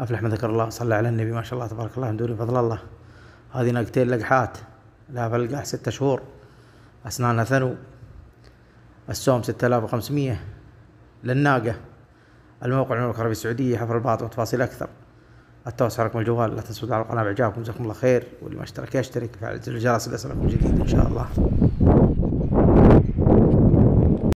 أفلح من ذكر الله صلى على النبي ما شاء الله تبارك الله دوري فضل الله هذه ناقتين لقحات لا بلقاح ستة شهور أسنانها ثنو السوم 6500 للناقة الموقع المملكة العربية السعودية حفر الباط وتفاصيل أكثر التوسع رقم الجوال لا تنسوا على القناة بإعجابكم جزاكم الله خير واللي ما اشترك يشترك فعل زر الجرس ليصلكم جديد إن شاء الله